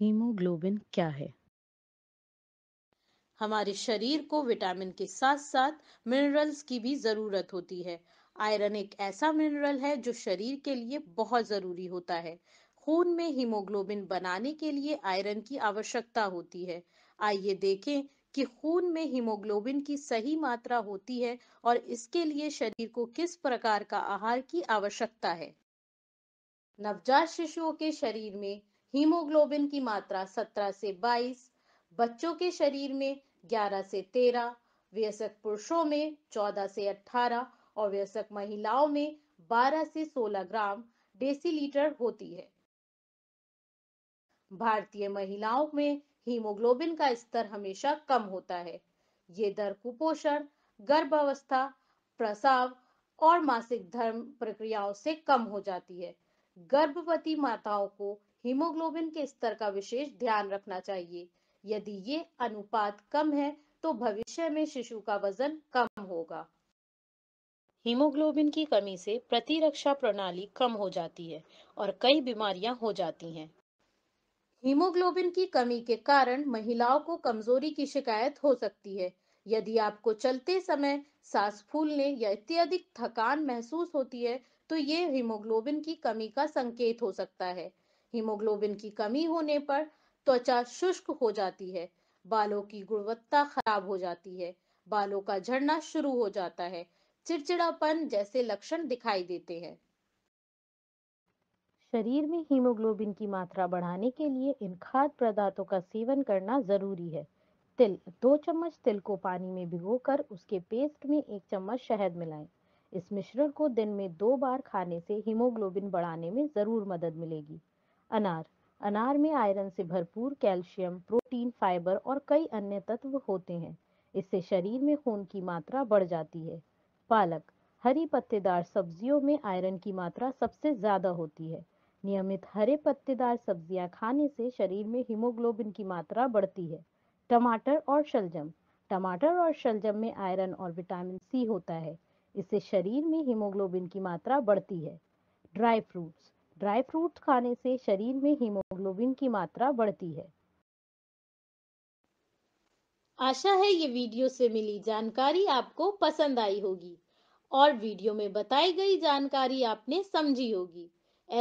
Haemoglobin क्या है हमारे शरीर को विटामिन के साथ साथ मिनरल्स की भी जरूरत होती है आयरन एक ऐसा मिनरल है जो शरीर के लिए बहुत जरूरी होता है खून में हीमोग्लोबिन बनाने के लिए आयरन की आवश्यकता होती है आइए देखें कि खून में हीमोग्लोबिन की सही मात्रा होती है और इसके लिए शरीर को किस प्रकार का आहार की आवश्यकता है नवजात शिशुओं के शरीर में हीमोग्लोबिन की मात्रा 17 से 22 बच्चों के शरीर में 11 से 13 वयस्क पुरुषों में 14 से 18 और वयस्क महिलाओं में 12 से 16 ग्राम डेसीलीटर होती है भारतीय महिलाओं में हीमोग्लोबिन का स्तर हमेशा कम होता है ये दर कुपोषण गर्भावस्था प्रसाव और मासिक धर्म प्रक्रियाओं से कम हो जाती है गर्भवती माताओं को हीमोग्लोबिन के स्तर का विशेष ध्यान रखना चाहिए यदि ये अनुपात कम है तो भविष्य में शिशु का वजन कम होगा हीमोग्लोबिन की कमी से प्रतिरक्षा प्रणाली कम हो जाती है और कई बीमारियां हो जाती हैं हीमोग्लोबिन की कमी के कारण महिलाओं को कमजोरी की शिकायत हो सकती है यदि आपको चलते समय सांस फूलने या अत्यधिक थकान महसूस होती है तो ये हीमोग्लोबिन की कमी का संकेत हो सकता है हीमोग्लोबिन की कमी होने पर त्वचा शुष्क हो जाती है बालों की गुणवत्ता खराब हो जाती है बालों का झड़ना शुरू हो जाता है चिड़चिड़ापन जैसे लक्षण दिखाई देते हैं शरीर में हीमोग्लोबिन की मात्रा बढ़ाने के लिए इन खाद्य पदार्थों का सेवन करना जरूरी है तिल दो चम्मच तिल को पानी में भिगोकर उसके पेस्ट में एक चम्मच शहद मिलाएं। इस मिश्रण को दिन में दो बार खाने से हीमोग्लोबिन बढ़ाने में जरूर मदद मिलेगी अनार अनार में आयरन से भरपूर कैल्शियम प्रोटीन फाइबर और कई अन्य तत्व होते हैं इससे शरीर में खून की मात्रा बढ़ जाती है पालक हरी पत्तेदार सब्जियों में आयरन की मात्रा सबसे ज़्यादा होती है नियमित हरे पत्तेदार सब्जियां खाने से शरीर में हीमोग्लोबिन की मात्रा बढ़ती है टमाटर और शलजम टमाटर और शलजम में आयरन और विटामिन सी होता है इससे शरीर में हीमोग्लोबिन की मात्रा बढ़ती है ड्राई फ्रूट्स ड्राई फ्रूट्स खाने से शरीर में हीमोग्लोबिन की मात्रा बढ़ती है आशा है ये वीडियो से मिली जानकारी आपको पसंद आई होगी और वीडियो में बताई गई जानकारी आपने समझी होगी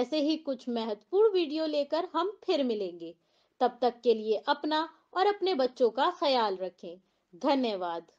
ऐसे ही कुछ महत्वपूर्ण वीडियो लेकर हम फिर मिलेंगे तब तक के लिए अपना और अपने बच्चों का ख्याल रखें धन्यवाद